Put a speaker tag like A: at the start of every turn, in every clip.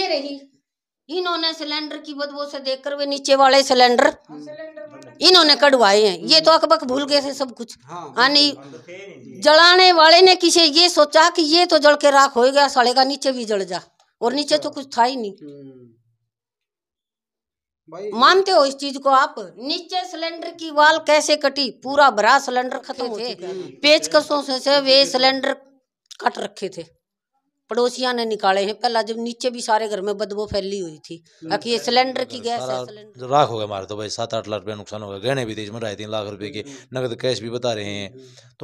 A: ये रही इन्होंने सिलेंडर की बदबू से देखकर वे नीचे वाले सिलेंडर इन्होंने कड़वाए हैं ये तो अकबक भूल गए थे सब कुछ हाँ, हाँ नहीं जलाने वाले ने किसे ये सोचा कि ये तो जल के राख हो गया सड़ेगा नीचे भी जल जा और नीचे तो कुछ था ही नहीं हम्म। मानते हो इस चीज को आप नीचे सिलेंडर की वाल कैसे कटी पूरा भरा सिलेंडर खत्म थे पेचकसों से वे सिलेंडर कट रखे थे पड़ोसिया ने निकाले हैं पहला जब नीचे भी सारे घर में बदबू फैली हुई थी बाकी ये सिलेंडर की गैस
B: है राख हो गया मारे तो भाई सात आठ लाख रुपया नुकसान हो गया गहने भी थे इसमें तीन लाख रुपए के नगद कैश भी बता रहे हैं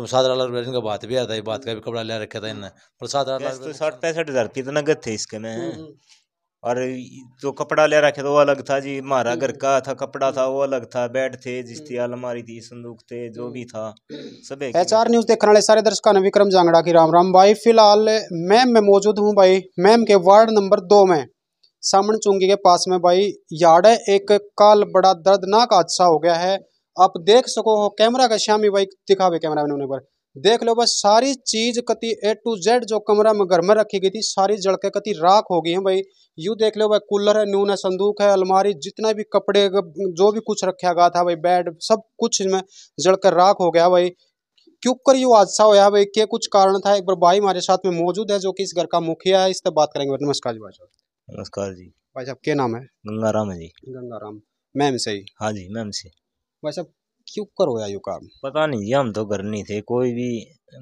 B: तुम सात आठ लाख रुपया इनका बात भी आता है बात का भी कपड़ा ले रखा था इन्होंने सात आठ लाख तो साठ पैंसठ हजार रुपये तो थे इसके में हम्म, हम्म। और जो कपड़ा ले रखे तो वो अलग था जी हमारा घर हम्म। का था कपड़ा था वो अलग था बेड थे जिसकी हम्म। अलमारी थी संदूक थे जो भी था सब एच न्यूज देखने वाले
C: सारे दर्शकों ने विक्रम जांगड़ा की राम राम भाई फिलहाल मैम में मौजूद हूँ भाई मैम के वार्ड नंबर दो में सामन चुंगी के पास में भाई यार्ड है एक काल बड़ा दर्दनाक हादसा हो गया है आप देख सको हो कैमरा का श्यामी भाई दिखावे कैमरा मैन पर देख लो बस सारी चीज कति ए टू जेड जो कमरा में घर में रखी गई थी सारी जड़ के कति राख हो गई है भाई यू देख लो भाई कूलर है नून है संदूक है अलमारी जितना भी कपड़े जो भी कुछ रखा गया था भाई बेड सब कुछ में जड़कर राख हो गया भाई क्यों कर यू हादसा होया भाई क्या कुछ कारण था एक बार भाई हमारे साथ में मौजूद है जो कि इस घर का मुखिया है इस पर बात करेंगे नमस्कार जी भाई साहब नमस्कार जी भाई साहब क्या नाम है गंगाराम है जी गंगाराम मैम से हाँ जी मैम
B: से भाई साहब क्यों करवाया यो काम पता नहीं जी हम तो घर नहीं थे कोई भी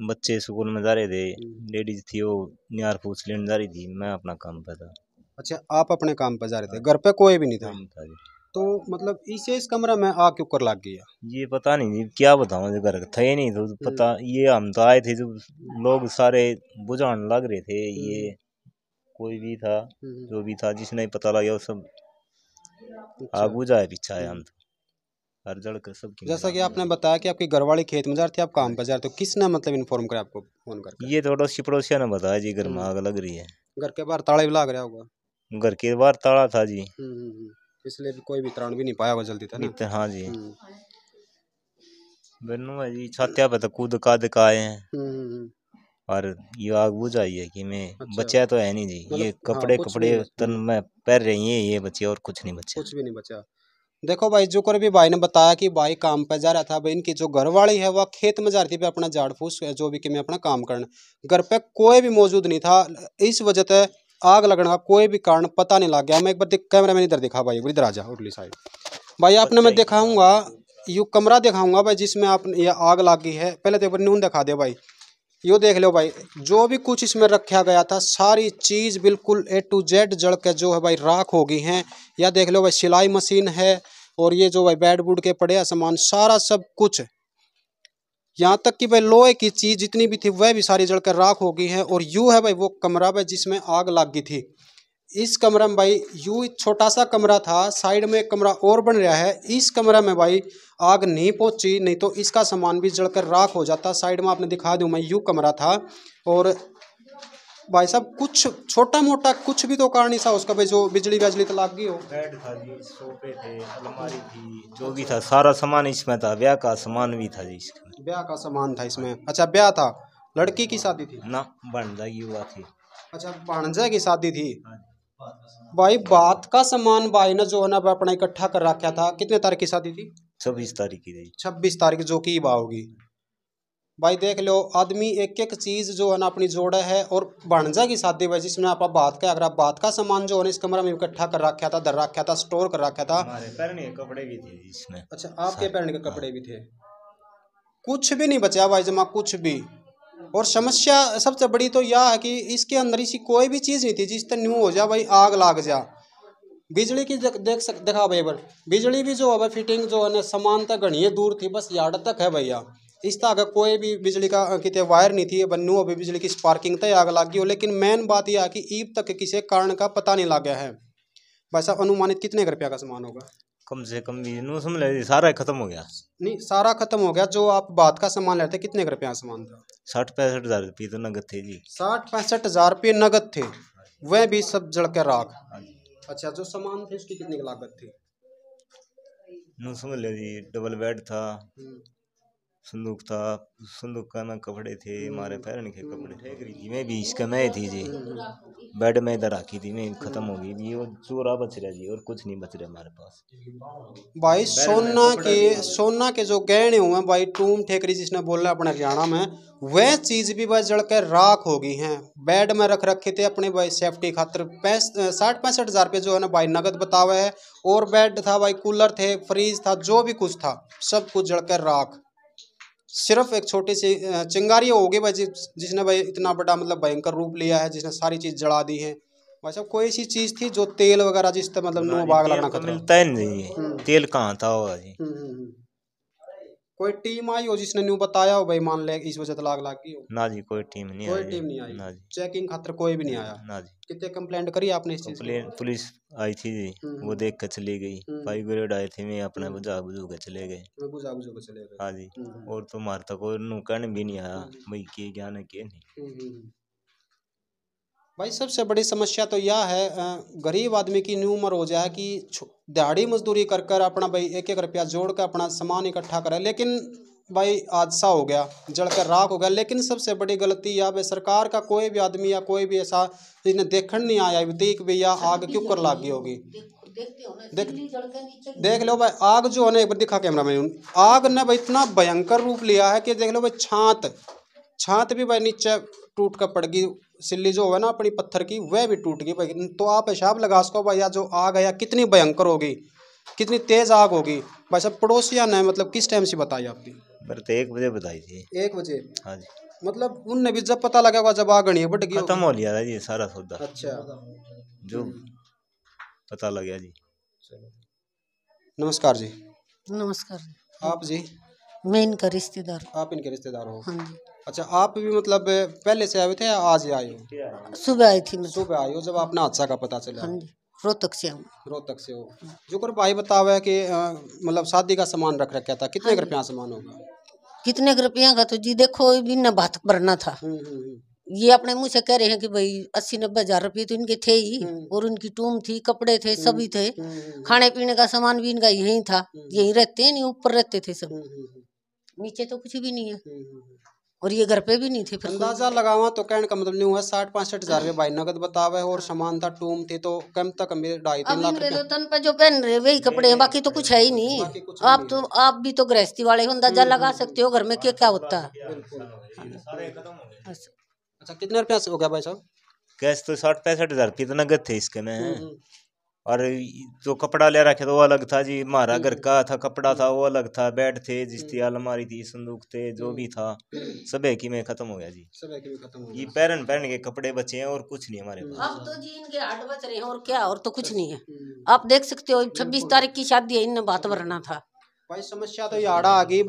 B: बच्चे स्कूल में जा रहे थे हम्म। लेडीज थी वो नियार फूस लेने जा रही थी मैं अपना काम पे था
C: अच्छा आप अपने काम पे जा रहे थे घर पे कोई भी नहीं था काम था
B: तो मतलब इसे इस कमरा में आ क्यों कर लग गया ये पता नहीं जी क्या बताऊँ जो घर थे नहीं तो हम्म। पता ये हम तो आए थे जो लोग सारे बुझाने लग रहे थे हम्म। ये कोई भी था जो भी था जिसने पता लगा वो सब
C: अच्छा। आग बुझाए
B: पीछा है हम तो हर जड़ कर सब जैसा कि आपने बताया
C: कि आपकी घरवाली खेत में जा रही थी आप काम पर जा रहे थे तो किसने मतलब इन्फॉर्म करा आपको
B: फोन कर ये थोड़ा तो सी पड़ोसिया ने बताया जी घर में हम्म। आग लग रही है
C: घर के बाहर ताला भी लाग रहा होगा
B: घर के बाहर ताला था जी
C: हम्म, हम्म, इसलिए भी कोई भी त्राण भी नहीं पाया होगा जल्दी था ना
B: हाँ जी बनू है जी छात्या पे तो कूद का दिखाए हैं और ये आग बुझ आई है कि मैं अच्छा। बचा तो है नहीं जी ये कपड़े मतलब, हाँ, कपड़े तन में पहन रही है ये बचे और कुछ नहीं बचा
C: कुछ भी नहीं बचा
B: देखो भाई जो कर भी भाई
C: ने बताया कि भाई काम पर जा रहा था भाई इनकी जो घरवाली है वह खेत में जा रही थी अपना झाड़ फूस जो भी कि मैं अपना काम करना घर पे कोई भी मौजूद नहीं था इस वजह से आग लगने का कोई भी कारण पता नहीं लग गया मैं एक बार कैमरा में इधर देखा भाई इधर आ जा उर्ली साइड भाई आपने मैं अच्छा, तो दिखाऊंगा यू कमरा दिखाऊंगा भाई जिसमें आपने ये आग लग गई है पहले तो एक बार नून दिखा दे भाई यो देख लो भाई जो भी कुछ इसमें रखा गया था सारी चीज़ बिल्कुल ए टू जेड जड़ के जो है भाई राख हो गई हैं या देख लो भाई सिलाई मशीन है और ये जो भाई बेड बुड के पड़े सामान सारा सब कुछ यहाँ तक कि भाई लोहे की चीज़ जितनी भी थी वह भी सारी जलकर राख हो गई है और यू है भाई वो कमरा भाई जिसमें आग लग गई थी इस कमरा में भाई यू छोटा सा कमरा था साइड में एक कमरा और बन रहा है इस कमरा में भाई आग नहीं पहुंची नहीं तो इसका सामान भी जलकर राख हो जाता साइड में आपने दिखा दूँ मैं यू कमरा था और भाई साहब कुछ छोटा मोटा कुछ भी तो कारण था उसका भाई जो बिजली बिजली तो लाग गई हो
B: बेड था जी सोफे थे अलमारी थी जो भी था सारा सामान इसमें था ब्याह का सामान भी था जी इसमें
C: ब्याह का सामान था इसमें अच्छा ब्याह था लड़की की शादी थी ना भाणजा की हुआ थी अच्छा भाणजा की शादी थी हाँ भाई बात का सामान भाई ने जो है ना अपना इकट्ठा कर रखा था कितने तारीख की शादी थी छब्बीस तारीख की थी छब्बीस तारीख जो की होगी भाई देख लो आदमी एक एक चीज़ जो है ना अपनी जोड़ा है और बन जाएगी शादी भाई जिसमें आप बात का अगर आप बात का सामान जो है इस कमरे में इकट्ठा कर रखा था दर रखा था स्टोर कर रखा था
B: के कपड़े भी थे इसमें
C: अच्छा आपके पहनने के हाँ। कपड़े भी थे कुछ भी नहीं बचा भाई जमा कुछ भी और समस्या सबसे बड़ी तो यह है कि इसके अंदर इसी कोई भी चीज़ नहीं थी जिस तरह न्यू हो जा भाई आग लाग जा बिजली की देख सक देखा भाई बिजली भी जो है भाई फिटिंग जो है ना सामान तक तो घनी दूर थी बस यार्ड तक है भैया इस तरह का कोई भी बिजली का कितने वायर नहीं थी बनू अभी बिजली की स्पार्किंग तो आग लग गई हो लेकिन मेन बात यह है कि ईब तक किसी कारण का पता नहीं लग गया है भाई साहब अनुमानित कितने रुपया का सामान होगा
B: कम से कम समझ ले सारा खत्म हो गया
C: नहीं सारा खत्म हो गया जो आप बात का सामान लेते कितने का रुपया सामान था
B: साठ पैंसठ हजार रुपये तो नगद थे जी
C: साठ पैंसठ हजार रुपये नगद थे वह भी सब
B: जड़ के राख हाँ
C: अच्छा जो सामान थे उसकी कितनी लागत थी
B: समझ ले जी डबल बेड था हम्म। संदूक था संदूक का ना कपड़े थे मारे पहनने के कपड़े फेंक हम्म। रही थी मैं भी इसका मैं थी जी बेड में इधर आखी थी मैं खत्म हो गई थी और चूरा बच रहा जी और कुछ नहीं बच रहा हमारे पास भाई सोना के
C: सोना के जो गहने हुए भाई टूम ठेकरी जिसने बोला अपने हरियाणा में वह चीज़ भी भाई जड़ के राख हो गई है बेड में रख रखे थे अपने भाई सेफ्टी खातर पैंस साठ पैंसठ हज़ार रुपये जो है ना भाई नगद बतावा है और बेड था भाई कूलर थे फ्रिज था जो भी कुछ था सब कुछ जड़ के राख सिर्फ एक छोटे से चिंगारी हो गए भाई जिसने भाई इतना बड़ा मतलब भयंकर रूप लिया है जिसने सारी चीज़ जड़ा दी है भाई साहब कोई ऐसी चीज़ थी जो तेल वगैरह जिससे मतलब नो बाग लगना तो खतरा
B: मिलता ही नहीं है हम्म। तेल कहाँ था होगा हम्म, जी
C: हम्म, कोई टीम आई हो जिसने न्यू बताया हो भाई मान ले इस वजह से लाग लाग की हो
B: ना जी कोई टीम नहीं कोई टीम नहीं आई ना जी
C: चेकिंग खातर कोई भी नहीं आया ना जी कितने कंप्लेंट करी आपने इस चीज
B: पुलिस आई थी जी वो हम्म। देख कर चली गई हम्म। भाई ग्रेड आए थे मैं अपने हम्म। बुझा बुझू के चले गए
C: बुझा बुझू के चले गए
B: हाँ जी और तो मारता कोई कहने भी नहीं आया भाई के ज्ञान है के नहीं
C: भाई सबसे बड़ी समस्या तो यह है गरीब आदमी की न्यू उम्र हो जाए कि दिहाड़ी मजदूरी कर कर अपना भाई एक एक रुपया जोड़ कर अपना सामान इकट्ठा करे लेकिन भाई हादसा हो गया कर राख हो गया लेकिन सबसे बड़ी गलती यह भाई सरकार का कोई भी आदमी या कोई भी ऐसा जिन्हें देखण नहीं आया बतीक भी आग क्यों कर लागी होगी
A: देख देख लो भाई
C: आग जो है एक बार दिखा कैमरा मैन आग ने भाई इतना भयंकर रूप लिया है कि देख लो भाई छात छात भी भाई नीचे टूट कर पड़ गई सिल्ली जो है ना अपनी पत्थर की वह भी टूट गई भाई तो आप हिसाब लगा सको भाई या जो आग है या कितनी भयंकर होगी कितनी तेज़ आग होगी भाई साहब पड़ोसिया ने मतलब किस टाइम से बताई आपकी तो एक बजे बताई थी एक बजे हाँ जी मतलब उनने भी जब पता लगा जब आग नहीं बट गई खत्म हो लिया था जी सारा सौदा अच्छा जो पता लग गया जी नमस्कार जी नमस्कार आप जी
A: मैं इनका रिश्तेदार
C: आप इनके रिश्तेदार हो हाँ जी अच्छा आप भी मतलब पहले से आए थे या आज आए हो सुबह आई थी मैं सुबह आई हो जब आपने हादसा का पता चला हाँ रोहतक से रोहतक से हो जो कर भाई बतावे कि मतलब शादी का सामान रख रखा था कितने हाँ रुपया सामान होगा
A: कितने रुपया का तो जी देखो भी न भात भरना था हम्म, हम्म, हम्म। ये अपने मुंह से कह रहे हैं कि भाई अस्सी नब्बे हजार रुपये तो इनके थे ही और उनकी टूम थी कपड़े थे सभी थे खाने पीने का सामान भी इनका यही था यही रहते हैं नहीं ऊपर रहते थे सब नीचे तो कुछ भी नहीं है और ये घर पे भी नहीं थे
C: फिर अंदाजा लगावा तो कहने का मतलब नहीं हुआ साठ पांसठ हजार भाई नगद बतावे और हाँ। सामान था टूम थे तो कम तक ढाई तीन लाख मेरे
A: तन पे जो पहन रहे वही कपड़े हैं बाकी तो कुछ है ही नहीं आप तो आप भी तो गृहस्थी वाले हो अंदाजा हम्म, लगा हम्म, सकते हो घर में क्या क्या होता है
C: अच्छा कितने रुपया हो गया भाई साहब
B: कैश तो साठ पैंसठ हजार रुपये तो थे इसके में हम्म, और जो कपड़ा ले रखे तो वो अलग था जी हमारा घर का था कपड़ा था वो अलग था बेड थे जिस थी हम्म। अलमारी थी संदूक थे जो भी था हम्म। सब एक ही में खत्म हो गया जी
C: सब एक खत्म हो गया
B: ये पहन पहन के कपड़े बचे हैं और कुछ नहीं हमारे पास
A: हम्म। अब तो जी इनके आठ बच रहे हैं और क्या और तो कुछ नहीं है आप देख सकते हो छब्बीस तारीख की शादी है इनने बात भरना था
C: भाई समस्या तो याड़ा आ गई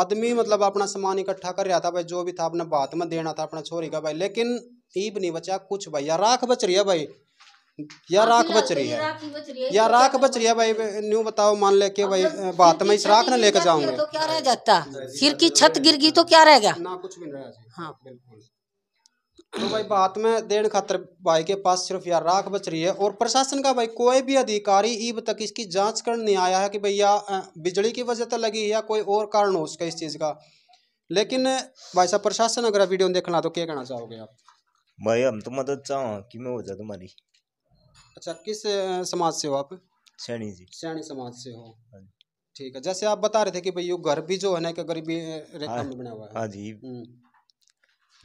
C: आदमी मतलब अपना सामान इकट्ठा कर रहा था भाई जो भी था अपना बात में देना था अपना छोरी का भाई लेकिन ईब नहीं बचा कुछ भाई राख बच रही है भाई या हाँ, राख तो बच रही है या राख तो बच रही है भाई न्यू बताओ मान ले के भाई बात में इस राख ना लेकर जाऊंगा तो
A: क्या रह जाता सिर की छत
C: गिर गई तो क्या रह गया ना कुछ भी नहीं हाँ बिल्कुल तो भाई बात में देन खातर भाई के पास सिर्फ यार राख बच रही है और प्रशासन का भाई कोई भी अधिकारी ईब तक इसकी जांच करने आया है कि भैया बिजली की वजह तो लगी या कोई और कारण हो उसका इस चीज़ का लेकिन भाई साहब प्रशासन अगर वीडियो देखना तो क्या कहना चाहोगे आप
B: भाई हम तो मदद चाहो कि मैं हो जाए तुम्हारी अच्छा
C: किस समाज से हो आप सैनी जी सैनी समाज से हो हाँ ठीक है जैसे आप बता रहे थे कि भाई ये घर भी जो है ना कि गरीबी हाँ, बना हुआ है
B: हाँ जी हम्म।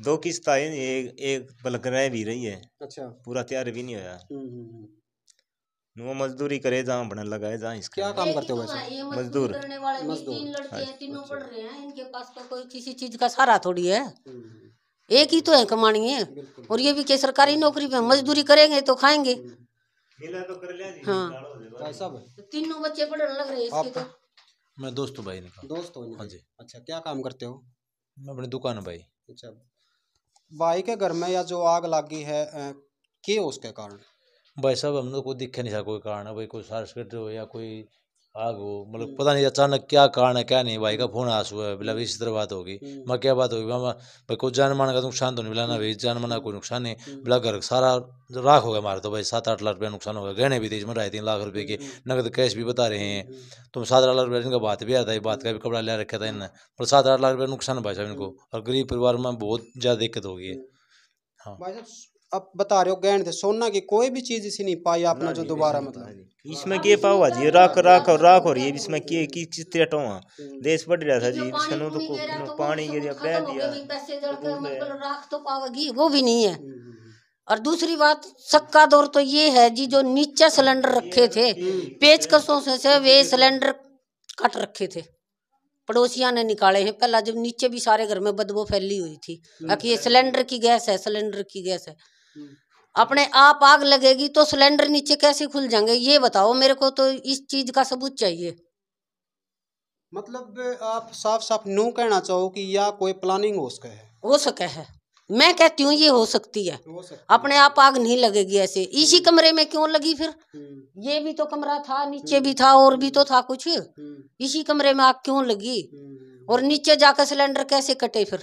B: दो किस्त आए एक एक पलक रह भी रही है अच्छा पूरा तैयार भी नहीं होया हम्म, हम्म, वो मजदूरी करे जहाँ बना लगाए जहाँ इसका क्या काम करते हो मजदूर हाँ,
A: अच्छा। इनके पास तो कोई किसी चीज का सहारा थोड़ी है एक ही तो है कमानी है और ये भी के सरकारी नौकरी पे मजदूरी करेंगे तो खाएंगे मिला तो कर लिया जी
B: हाँ सब
A: तो तीनों बच्चे पढ़ने लग रहे इसके तो
C: मैं दोस्त हूँ भाई ने दोस्त हो हाँ जी अच्छा क्या काम करते हो मैं अपनी दुकान है भाई अच्छा भाई के घर में या जो आग लगी है के उसके कारण
B: भाई साहब हमने तो कोई दिखे नहीं था कोई कारण है भाई कोई सर्किट हो या कोई आगो मतलब हम्म। पता नहीं अचानक क्या कारण है क्या नहीं भाई का फोन आस हुआ है बिला मतलब हम्म। इस तरह बात होगी हम्म। मैं क्या बात होगी भाई कोई जान मान का नुकसान तो नहीं बिला ना भाई जान माना कोई नुकसान नहीं बिला घर सारा राख हो गया मारे तो भाई सात आठ लाख रुपया नुकसान हो गया गहने भी थे इसमें ढाई तीन लाख रुपये के नकद कैश भी बता रहे हैं तो सात आठ लाख रुपया इनका बात भी आता है बात का भी कपड़ा ले रखा था इन्हें पर सात आठ लाख रुपया नुकसान भाई साहब इनको और गरीब परिवार में बहुत ज़्यादा दिक्कत होगी
C: हाँ अब बता रहे हो गहन थे सोना की कोई भी चीज़ इसी नहीं
B: पाई आपने जो दोबारा मतलब इसमें क्या पाओ जी राख राख और राख हो रही है इसमें क्या की चीज तरह टोआ देश बढ़ रहा था जी सनो तो को पानी के गिर बह दिया
A: मतलब राख तो पावेगी वो भी नहीं है हम्म, हम्म, हम्म। और दूसरी बात सक्का दौर तो ये है जी जो नीचे सिलेंडर रखे थे पेचकसों से वे सिलेंडर कट रखे थे पड़ोसिया ने निकाले हैं पहला जब नीचे भी सारे घर में बदबू फैली हुई थी बाकी ये सिलेंडर की गैस है सिलेंडर की गैस है अपने आप आग लगेगी तो सिलेंडर नीचे कैसे खुल जाएंगे ये बताओ मेरे को तो इस चीज का सबूत चाहिए
C: मतलब आप साफ साफ नो कहना चाहो कि या कोई प्लानिंग हो सके है हो सके है मैं कहती हूँ ये हो सकती है हो सकती अपने आप आग नहीं लगेगी ऐसे इसी हम्म। कमरे में
A: क्यों लगी फिर हम्म। ये भी तो कमरा था नीचे भी हम्म। था और भी तो था कुछ इसी कमरे में आग क्यों लगी और नीचे जाकर सिलेंडर कैसे कटे फिर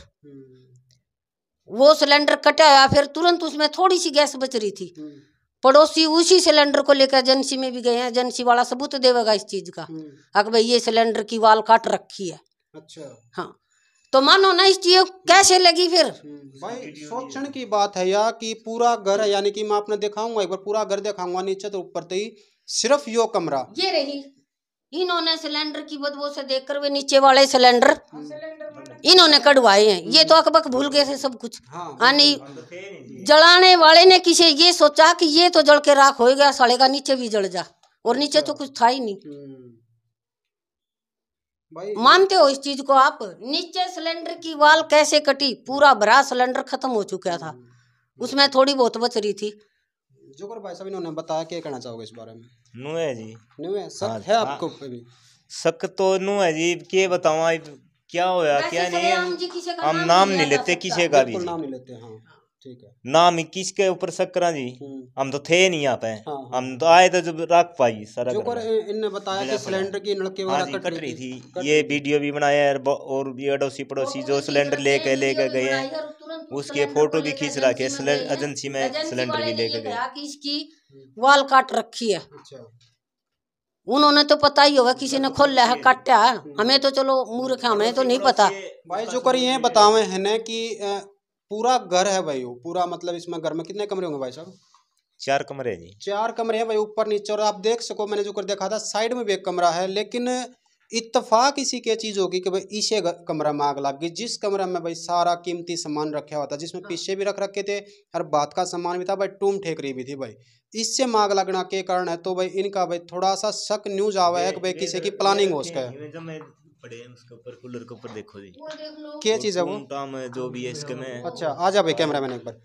A: वो सिलेंडर कटाया फिर तुरंत उसमें थोड़ी सी गैस बच रही थी हम्म। पड़ोसी उसी सिलेंडर को लेकर एजेंसी में भी गए हैं एजेंसी वाला सबूत देवेगा इस चीज का अगर हम्म। भाई ये सिलेंडर की वाल
C: काट रखी है अच्छा हाँ
A: तो मानो ना इस चीज कैसे
C: लगी फिर हम्म। भाई सोचने की बात है यार कि पूरा घर है यानी कि मैं आपने दिखाऊंगा एक बार पूरा घर दिखाऊंगा नीचे तो ऊपर तो सिर्फ यो कमरा
A: ये रही इन्होंने सिलेंडर की बदबू से देखकर वे नीचे वाले सिलेंडर
C: हाँ, इन्होंने कड़वाए हैं ये तो
A: अकबक भूल गए थे सब कुछ हाँ, हाँ नहीं जलाने वाले ने किसे ये सोचा कि ये तो जल के राख हो गया सड़ेगा नीचे भी जल जा और नीचे तो हाँ। कुछ था ही नहीं
C: हम्म। मानते
A: हो इस चीज को आप नीचे सिलेंडर की वाल कैसे कटी पूरा भरा सिलेंडर खत्म हो चुका था हम्म। उसमें थोड़ी बहुत बच रही थी
C: जोकर भाई साहब इन्होंने बताया
B: क्या कहना चाहोगे इस बारे में नुए जी नुए शक हाँ, है आपको शक तो नुए जी के बताऊँ क्या होया क्या नहीं
C: हम नाम नहीं लेते किसी का भी नाम नहीं लेते हाँ, हाँ।
B: नाम किसके ऊपर सकरा जी हम्म। हम तो थे नहीं यहाँ पे हाँ, हाँ। हम तो आए तो जब रख पाई सारा जो कर
C: इनने बताया कि सिलेंडर की नलके वगैरह हाँ कट, कट
B: रही थी ये वीडियो भी बनाया है और भी अड़ोसी पड़ोसी जो तो सिलेंडर लेके लेके गए हैं उसके फोटो भी खींच रखे एजेंसी में सिलेंडर भी लेके गए
A: इसकी वाल काट रखी है अच्छा। उन्होंने तो पता ही होगा किसी ने खोल लिया है काटा है हमें तो चलो मूर्ख है हमें तो नहीं पता
C: भाई जो कर ये बतावे है न की पूरा घर है भाई वो पूरा मतलब इसमें घर में कितने कमरे होंगे भाई साहब
B: चार कमरे हैं जी
C: चार कमरे हैं भाई ऊपर नीचे और आप देख सको मैंने जो कर देखा था साइड में भी एक कमरा है लेकिन इतफाक इसी के चीज़ होगी कि भाई इसे कमरा में आग लग गई जिस कमरा में भाई सारा कीमती सामान रखा हुआ था जिसमें हाँ। पीछे भी रख रखे थे और बात का सामान भी था भाई टूम ठेकरी भी थी भाई इससे माग लगना के कारण है तो भाई इनका भाई थोड़ा सा शक न्यूज आवा है कि भाई किसी की प्लानिंग हो उसका
B: कूलर के ऊपर देखो जी क्या चीज़ है वो जो भी है इसके में अच्छा आ जा भाई कैमरा मैन एक बार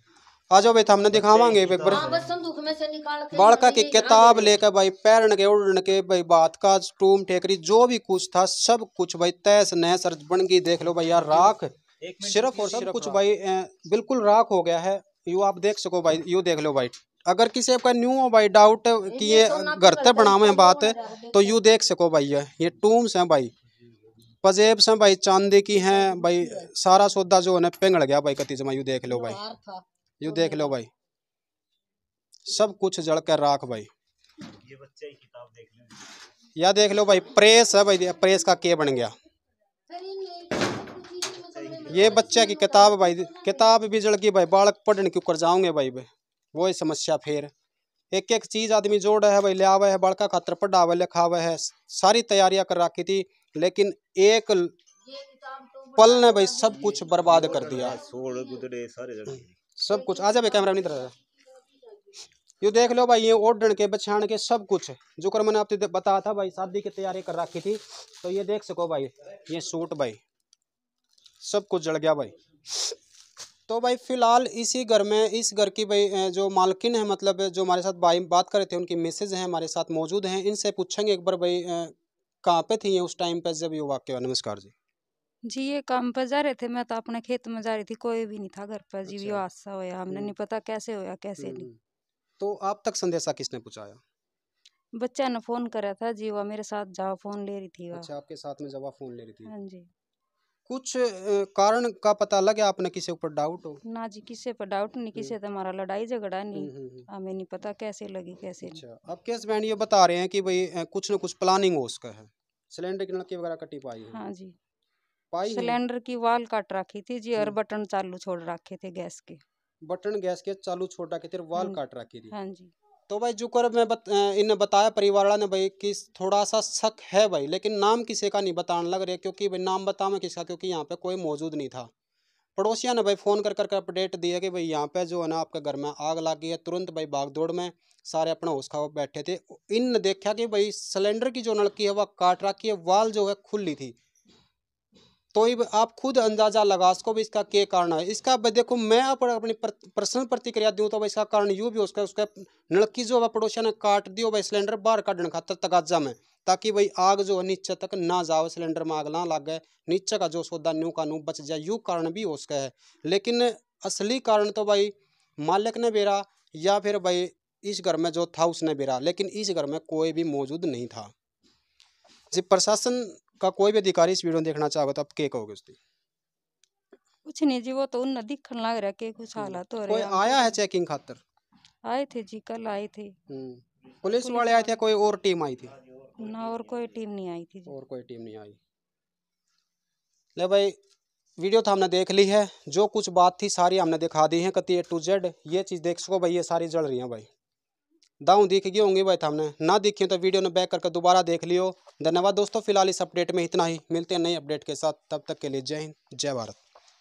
B: आ जाओ भाई हमने दिखावांगे
A: बार बड़का की हाँ, किताब लेकर
C: भाई पैरन के उड़न के भाई बात का टूम ठेकरी जो भी कुछ था सब कुछ भाई तहस नहस बन गई देख लो भाई यार राख सिर्फ और सब कुछ भाई बिल्कुल राख हो गया है यू आप देख सको भाई यू देख लो भाई अगर किसी का न्यू हो भाई डाउट कि ये घर तक बनावे बात तो यू देख सको भाई ये ये टूम्स हैं भाई पजेब से भाई चांदी की हैं भाई सारा सौदा जो है पिंगड़ गया भाई कतीजमा यू देख लो भाई यू देख लो भाई सब कुछ जड़ कर राख भाई ये बच्चे ही किताब देख लो या देख लो भाई प्रेस है भाई प्रेस का के बन गया ये बच्चे की किताब भाई किताब भी जड़ गई भाई बालक पढ़ने क्यों कर जाऊंगे भाई भाई वही समस्या फिर एक एक चीज़ आदमी जोड़ है भाई ले आवे है बालका खतर पढ़ा हुआ लिखा हुआ है सारी तैयारियां कर रखी थी लेकिन एक तो पल ने भाई सब कुछ बर्बाद कर दिया सब कुछ आ जाए कैमरा नहीं तरह ये देख लो भाई ये ओडन के बछाण के सब कुछ जो कर मैंने आपसे बताया था भाई शादी की तैयारी कर रखी थी तो ये देख सको भाई ये सूट भाई सब कुछ जड़ गया भाई तो भाई फिलहाल इसी घर में इस घर की भाई जो मालकिन है मतलब जो हमारे साथ भाई बात कर रहे थे उनकी मैसेज हैं हमारे साथ मौजूद हैं इनसे पूछेंगे एक बार भाई कहाँ पे थी ये उस टाइम पे जब ये वाक्य नमस्कार जी
A: जी, ये काम पर जा रहे थे, मैं तो अपने खेत में जा रही थी, कोई भी नहीं था घर पर जी, यो अच्छा। हादसा होया, हमने हम्म। नहीं पता कैसे होया, कैसे नहीं। हम्म,
C: तो आप तक संदेशा किसने पूछाया
A: बच्चा ने फ़ोन करा था जी, वह मेरे साथ जवाब फ़ोन ले रही थी अच्छा,
C: आपके साथ में जवाब फ़ोन ले रही थी। हाँ जी। कुछ कारण का पता लगे आपने किसी ऊपर डाउट हो?
A: ना जी, किसी पर डाउट नहीं, किसी से हम्म। तो हमारा लड़ाई-झगड़ा नहीं, हमें नहीं पता कैसे लगी, कैसे
C: अच्छा, अब अच्छा, आपके ये बता रहे हैं कि भाई कुछ न कुछ प्लानिंग हो उसका है। सिलेंडर की नलकी वगैरह कटी पाई है। हाँ जी। पाई सिलेंडर
A: की वाल काट रखी थी जी और हम्म। बटन चालू छोड़ रखे
C: थे गैस के बटन गैस के चालू छोड़ रखे थे वाल हम्म। काट रखी थी हाँ जी तो भाई जो कर मैं बत, इन्हें बताया परिवार ने भाई कि थोड़ा सा शक है भाई लेकिन नाम किसी का नहीं बताने लग रहे क्योंकि भाई नाम बताऊँ किसका क्योंकि यहाँ पे कोई मौजूद नहीं था पड़ोसिया ने भाई फ़ोन कर करके अपडेट दिया कि भाई यहाँ पे जो है ना आपके घर में आग लग गई है तुरंत भाई दौड़ में सारे अपना होश खा बैठे थे इन देखा कि भाई सिलेंडर की जो नलकी है वह काट रखी है वाल जो है खुली थी तो आप खुद अंदाजा लगा सको भी इसका क्या कारण है इसका देखो मैं आप अपनी पर्सनल प्रतिक्रिया दूँ तो भाई इसका कारण यूँ भी हो सकता है उसका नलकी जो है पड़ोसिया ने काट दी हो भाई सिलेंडर बाहर काटने खातर तकाजा में ताकि भाई आग जो है नीचे तक ना जाओ सिलेंडर में आग ना लग गए नीचे का जो सौदा न्यू का बच जाए यू कारण भी हो सकता है लेकिन असली कारण तो भाई मालिक ने बेरा या फिर भाई इस घर में जो था उसने बेरा लेकिन इस घर में कोई भी मौजूद नहीं था जी प्रशासन का कोई भी अधिकारी इस वीडियो देखना चाहोगे तो आप क्या कहोगे उसकी
A: कुछ नहीं जी वो तो उन दिखन लग रहा के कुछ हम्म। हालत हो कोई
C: आया तो है चेकिंग खातर
A: आए थे जी कल आए थे
C: हम्म। पुलिस वाले आए थे कोई और टीम आई थी ना और कोई टीम नहीं आई थी और कोई टीम नहीं आई ले भाई वीडियो तो हमने देख ली है जो कुछ बात थी सारी हमने दिखा दी है कति ए टू जेड ये चीज़ देख सको भाई ये सारी जल रही है भाई दाऊ दिख गए होंगे भाई हमने ना दिखे तो वीडियो ने बैक करके दोबारा देख लियो धन्यवाद दोस्तों फिलहाल इस अपडेट में इतना ही मिलते हैं नई अपडेट के साथ तब तक के लिए जय हिंद जय भारत